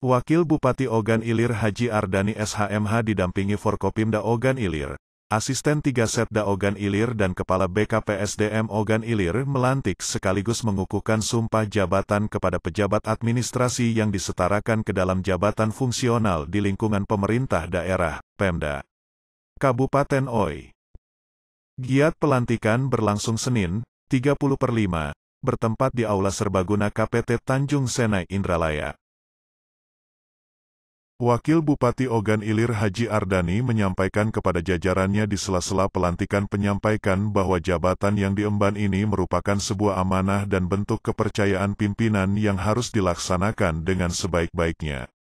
Wakil Bupati Ogan Ilir Haji Ardani SHMH didampingi Forkopimda Ogan Ilir, Asisten 3 Setda Ogan Ilir dan Kepala BKPSDM Ogan Ilir melantik sekaligus mengukuhkan sumpah jabatan kepada pejabat administrasi yang disetarakan ke dalam jabatan fungsional di lingkungan pemerintah daerah, Pemda. Kabupaten Oi. Giat pelantikan berlangsung Senin, 30 per 5, bertempat di Aula Serbaguna KPT Tanjung Senai Indralaya. Wakil Bupati Ogan Ilir Haji Ardani menyampaikan kepada jajarannya di sela-sela pelantikan penyampaikan bahwa jabatan yang diemban ini merupakan sebuah amanah dan bentuk kepercayaan pimpinan yang harus dilaksanakan dengan sebaik-baiknya.